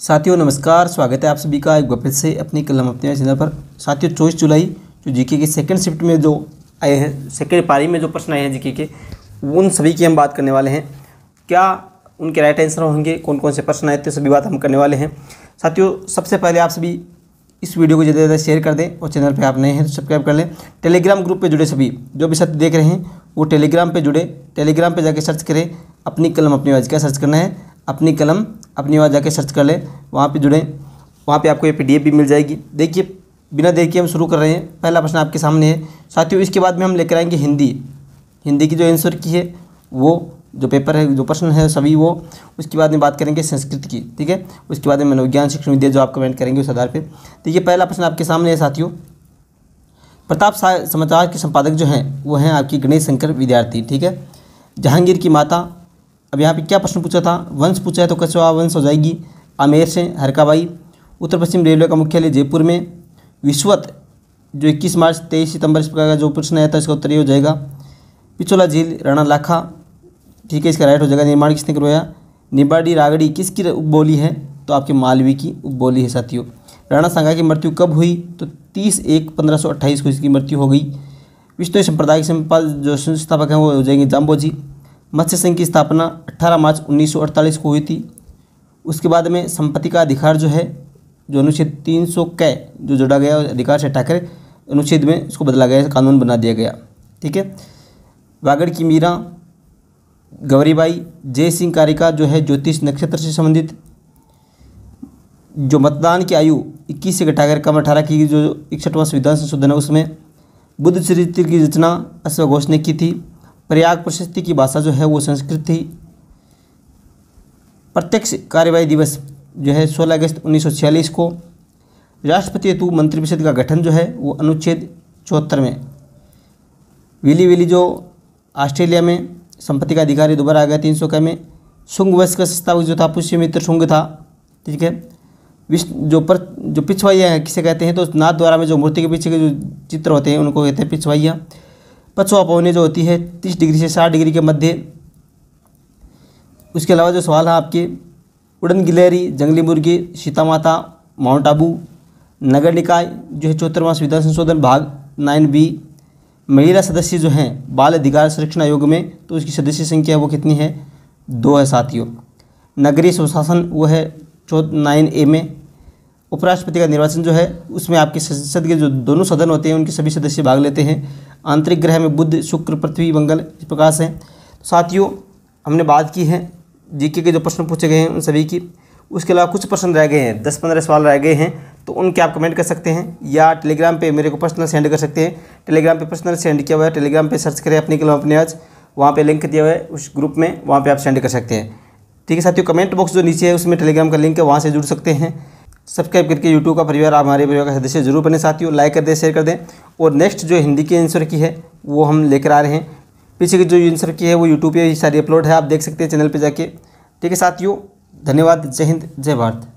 साथियों नमस्कार स्वागत है आप सभी का एक बार फिर से अपनी कलम अपने चैनल पर साथियों चौबीस जुलाई जो जीके के सेकंड शिफ्ट में जो आए हैं सेकंड पारी में जो प्रश्न आए हैं जीके के उन सभी की हम बात करने वाले हैं क्या उनके राइट आंसर होंगे कौन कौन से प्रश्न आए थे सभी बात हम करने वाले हैं साथियों सबसे पहले आप सभी इस वीडियो को ज़्यादा ज़्यादा शेयर कर दें और चैनल पर आप नए हैं तो सब्सक्राइब कर लें टेलीग्राम ग्रुप पर जुड़े सभी जो भी सत्य देख रहे हैं वो टेलीग्राम पर जुड़े टेलीग्राम पर जाकर सर्च करें अपनी कलम अपनी वाजिका का सर्च करना है अपनी कलम अपने वहाँ जाके सर्च कर लें वहाँ पे जुड़ें वहाँ पे आपको ये पी भी मिल जाएगी देखिए बिना देखिए हम शुरू कर रहे हैं पहला प्रश्न आपके सामने है साथियों इसके बाद में हम लेकर आएंगे हिंदी हिंदी की जो आंसर की है वो जो पेपर है जो प्रश्न है सभी वो उसके बाद में बात करेंगे संस्कृत की ठीक है उसके बाद में मनोविज्ञान शिक्षण विद्या जो आप कमेंट करेंगे उस आधार पर देखिए पहला प्रश्न आपके सामने है साथियों प्रताप समाचार के संपादक जो हैं वो हैं आपकी गणेश शंकर विद्यार्थी ठीक है जहांगीर की माता अब यहाँ पे क्या प्रश्न पूछा था वंश पूछा है तो कछवा वंश हो जाएगी आमेर से हरकाबाई उत्तर पश्चिम रेलवे का मुख्यालय जयपुर में विश्वत जो इक्कीस मार्च तेईस सितंबर इस प्रकार का जो प्रश्न आया था इसका उत्तर ये हो जाएगा पिछोला झील राणा लाखा ठीक है इसका राइट हो जाएगा निर्माण किसने करवाया निबाड़ी रागड़ी किसकी उपबोली है तो आपके मालवी की उपबोली है साथियों राणा सांगा की मृत्यु कब हुई तो तीस एक पंद्रह सौ अट्ठाईस को इसकी मृत्यु हो गई विष्णु संप्रदाय के जो संस्थापक हैं वो हो जाएंगे जाम्बो जी मत्स्य संघ की स्थापना 18 मार्च 1948 को हुई थी उसके बाद में संपत्ति का अधिकार जो है जो अनुच्छेद तीन सौ कै जो जोड़ा गया अधिकार से हटाकर अनुच्छेद में उसको बदला गया कानून बना दिया गया ठीक है वागड़ की मीरा गौरीबाई जय सिंह कारिका जो है ज्योतिष नक्षत्र से संबंधित जो मतदान की आयु 21 से घटाकर कम अठारह की जो इकसठवां संविधान संशोधन है उसमें बुद्ध चरित्र की रचना अश्व घोष ने की थी प्रयाग प्रशस्ति की भाषा जो है वो संस्कृत थी प्रत्यक्ष कार्यवाही दिवस जो है 16 अगस्त 1946 को राष्ट्रपति हेतु मंत्रिपरिषद का गठन जो है वो अनुच्छेद चौहत्तर में विली विली जो ऑस्ट्रेलिया में संपत्ति का अधिकारी दोबारा आ गया तीन सौ का में शुंग वश का संस्थापक जो था पुष्य मित्र शुंग था ठीक है विश्व जो पर जो पिछवाइया है किसे कहते हैं तो नाथ द्वारा में जो मूर्ति के पीछे के जो चित्र होते हैं उनको कहते हैं पिछवाइया पछुआ पवने जो होती है तीस डिग्री से साठ डिग्री के मध्य उसके अलावा जो सवाल है आपके उड़न गिलहरी जंगली मुर्गी सीता माता माउंट आबू नगर निकाय जो है मास विधान संशोधन भाग नाइन बी महिला सदस्य जो हैं बाल अधिकार संरक्षण आयोग में तो उसकी सदस्य संख्या वो कितनी है दो है साथियों नगरीय स्वशासन वो है चौथ नाइन ए में उपराष्ट्रपति का निर्वाचन जो है उसमें आपके संसद के जो दोनों सदन होते हैं उनके सभी सदस्य भाग लेते हैं आंतरिक ग्रह में बुद्ध शुक्र पृथ्वी मंगल इस प्रकार से तो साथियों हमने बात की है जीके के जो प्रश्न पूछे गए हैं उन सभी की उसके अलावा कुछ प्रश्न रह गए हैं दस पंद्रह सवाल रह गए हैं तो उनके आप कमेंट कर सकते हैं या टेलीग्राम पे मेरे को पर्सनल सेंड कर सकते हैं टेलीग्राम पे पर्सनल सेंड किया हुआ है टेलीग्राम पे सर्च करें अपने के लिए अपने आज वहाँ पे लिंक दिया हुआ है उस ग्रुप में वहाँ पे आप सेंड कर सकते हैं ठीक है साथियों कमेंट बॉक्स जो नीचे है उसमें टेलीग्राम का लिंक है वहाँ से जुड़ सकते हैं सब्सक्राइब करके यूट्यूब का परिवार आप हमारे परिवार का सदस्य जरूर बने साथियों लाइक कर दें शेयर कर दें और नेक्स्ट जो हिंदी की आंसर की है वो हम लेकर आ रहे हैं पीछे की जो आंसर की है वो यूट्यूब पर ही सारी अपलोड है आप देख सकते हैं चैनल पर जाके ठीक है साथियों धन्यवाद जय हिंद जय भारत